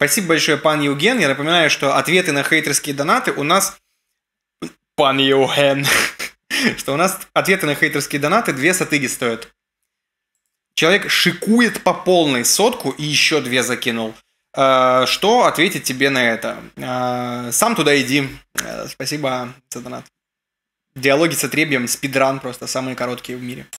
Спасибо большое, пан Юген. Я напоминаю, что ответы на хейтерские донаты у нас... Пан Юген, что у нас ответы на хейтерские донаты две сатыги стоят. Человек шикует по полной сотку и еще две закинул. Э, что ответить тебе на это? Э, сам туда иди. Э, спасибо за донат. Диалоги с отребием, спидран просто самые короткие в мире.